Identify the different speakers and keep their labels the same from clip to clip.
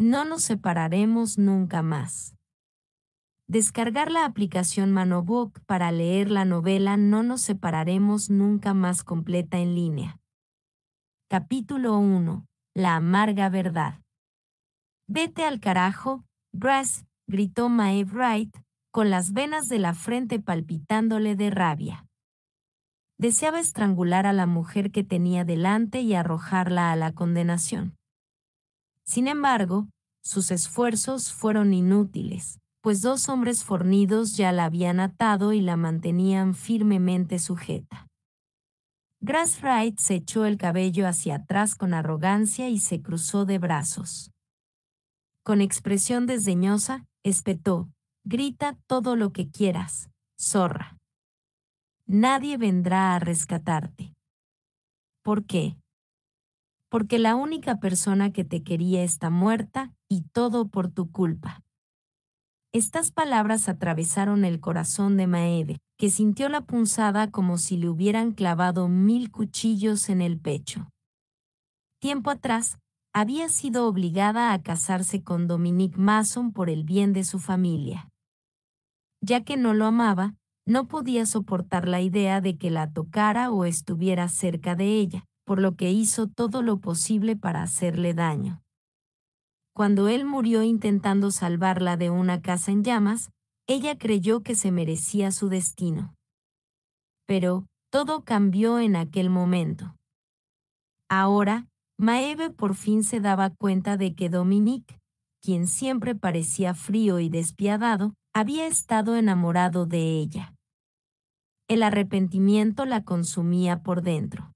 Speaker 1: No nos separaremos nunca más. Descargar la aplicación Manobook para leer la novela No nos separaremos nunca más completa en línea. Capítulo 1. La amarga verdad. Vete al carajo, Brass, gritó Mae Wright, con las venas de la frente palpitándole de rabia. Deseaba estrangular a la mujer que tenía delante y arrojarla a la condenación. Sin embargo, sus esfuerzos fueron inútiles, pues dos hombres fornidos ya la habían atado y la mantenían firmemente sujeta. Grasswright se echó el cabello hacia atrás con arrogancia y se cruzó de brazos. Con expresión desdeñosa, espetó, grita todo lo que quieras, zorra. Nadie vendrá a rescatarte. ¿Por qué? porque la única persona que te quería está muerta y todo por tu culpa. Estas palabras atravesaron el corazón de Maede, que sintió la punzada como si le hubieran clavado mil cuchillos en el pecho. Tiempo atrás, había sido obligada a casarse con Dominique Mason por el bien de su familia. Ya que no lo amaba, no podía soportar la idea de que la tocara o estuviera cerca de ella, por lo que hizo todo lo posible para hacerle daño. Cuando él murió intentando salvarla de una casa en llamas, ella creyó que se merecía su destino. Pero, todo cambió en aquel momento. Ahora, Maeve por fin se daba cuenta de que Dominique, quien siempre parecía frío y despiadado, había estado enamorado de ella. El arrepentimiento la consumía por dentro.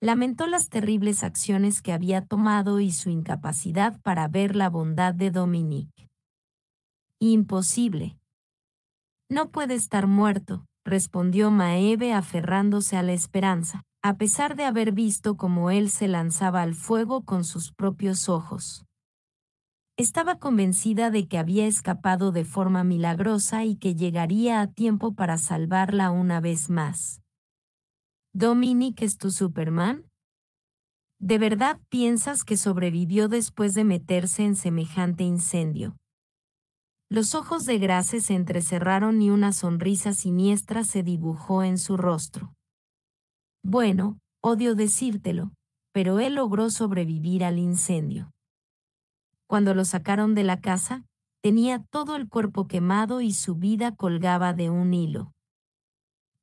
Speaker 1: Lamentó las terribles acciones que había tomado y su incapacidad para ver la bondad de Dominique. Imposible. No puede estar muerto, respondió Maeve aferrándose a la esperanza, a pesar de haber visto cómo él se lanzaba al fuego con sus propios ojos. Estaba convencida de que había escapado de forma milagrosa y que llegaría a tiempo para salvarla una vez más. Dominic es tu Superman? ¿De verdad piensas que sobrevivió después de meterse en semejante incendio? Los ojos de Grace se entrecerraron y una sonrisa siniestra se dibujó en su rostro. Bueno, odio decírtelo, pero él logró sobrevivir al incendio. Cuando lo sacaron de la casa, tenía todo el cuerpo quemado y su vida colgaba de un hilo.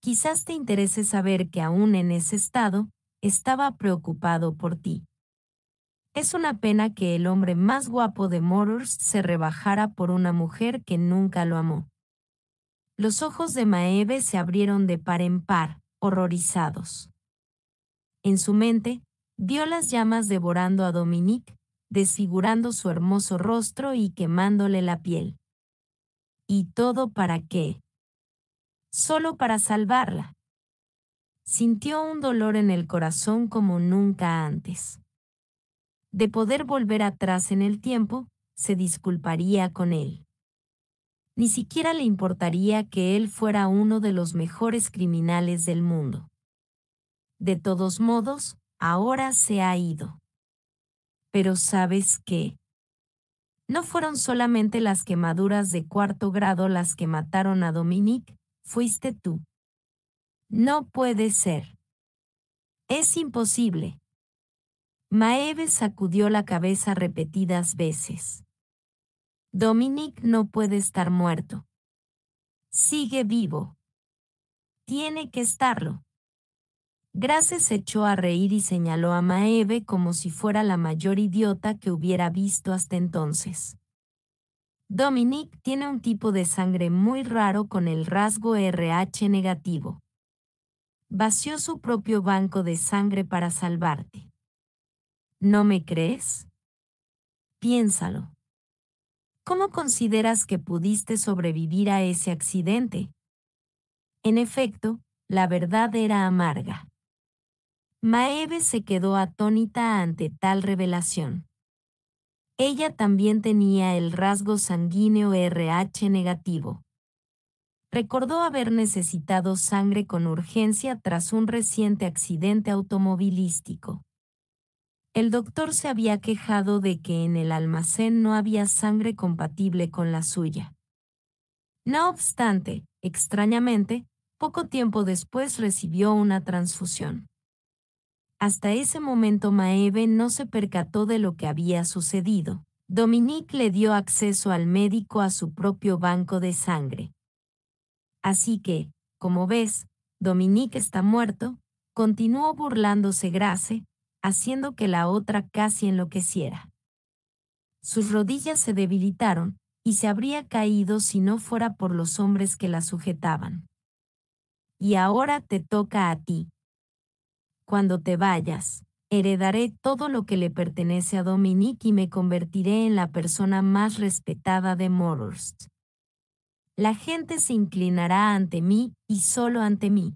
Speaker 1: Quizás te interese saber que aún en ese estado, estaba preocupado por ti. Es una pena que el hombre más guapo de Morors se rebajara por una mujer que nunca lo amó. Los ojos de Maeve se abrieron de par en par, horrorizados. En su mente, dio las llamas devorando a Dominique, desfigurando su hermoso rostro y quemándole la piel. ¿Y todo para qué? solo para salvarla. Sintió un dolor en el corazón como nunca antes. De poder volver atrás en el tiempo, se disculparía con él. Ni siquiera le importaría que él fuera uno de los mejores criminales del mundo. De todos modos, ahora se ha ido. Pero sabes qué? No fueron solamente las quemaduras de cuarto grado las que mataron a Dominique, fuiste tú. No puede ser. Es imposible. Maeve sacudió la cabeza repetidas veces. Dominic no puede estar muerto. Sigue vivo. Tiene que estarlo. Grace echó a reír y señaló a Maeve como si fuera la mayor idiota que hubiera visto hasta entonces. Dominic tiene un tipo de sangre muy raro con el rasgo RH negativo. Vació su propio banco de sangre para salvarte. ¿No me crees? Piénsalo. ¿Cómo consideras que pudiste sobrevivir a ese accidente? En efecto, la verdad era amarga. Maeve se quedó atónita ante tal revelación. Ella también tenía el rasgo sanguíneo RH negativo. Recordó haber necesitado sangre con urgencia tras un reciente accidente automovilístico. El doctor se había quejado de que en el almacén no había sangre compatible con la suya. No obstante, extrañamente, poco tiempo después recibió una transfusión. Hasta ese momento Maeve no se percató de lo que había sucedido. Dominique le dio acceso al médico a su propio banco de sangre. Así que, como ves, Dominique está muerto, continuó burlándose Grace, haciendo que la otra casi enloqueciera. Sus rodillas se debilitaron, y se habría caído si no fuera por los hombres que la sujetaban. Y ahora te toca a ti, cuando te vayas, heredaré todo lo que le pertenece a Dominique y me convertiré en la persona más respetada de Morhurst. La gente se inclinará ante mí y solo ante mí.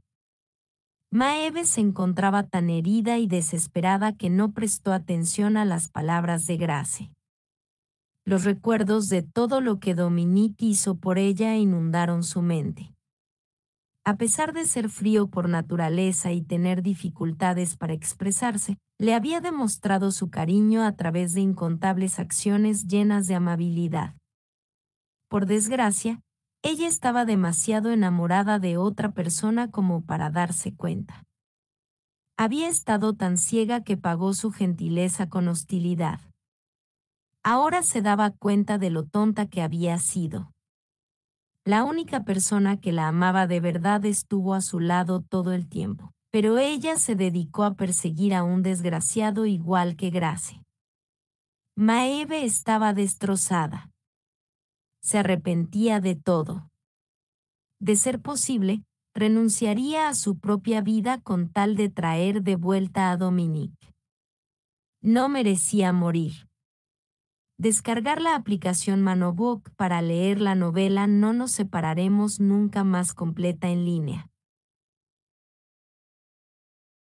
Speaker 1: Maeve se encontraba tan herida y desesperada que no prestó atención a las palabras de Grace. Los recuerdos de todo lo que Dominique hizo por ella inundaron su mente. A pesar de ser frío por naturaleza y tener dificultades para expresarse, le había demostrado su cariño a través de incontables acciones llenas de amabilidad. Por desgracia, ella estaba demasiado enamorada de otra persona como para darse cuenta. Había estado tan ciega que pagó su gentileza con hostilidad. Ahora se daba cuenta de lo tonta que había sido. La única persona que la amaba de verdad estuvo a su lado todo el tiempo, pero ella se dedicó a perseguir a un desgraciado igual que Grace. Maeve estaba destrozada. Se arrepentía de todo. De ser posible, renunciaría a su propia vida con tal de traer de vuelta a Dominique. No merecía morir descargar la aplicación Manobook para leer la novela No nos separaremos nunca más completa en línea.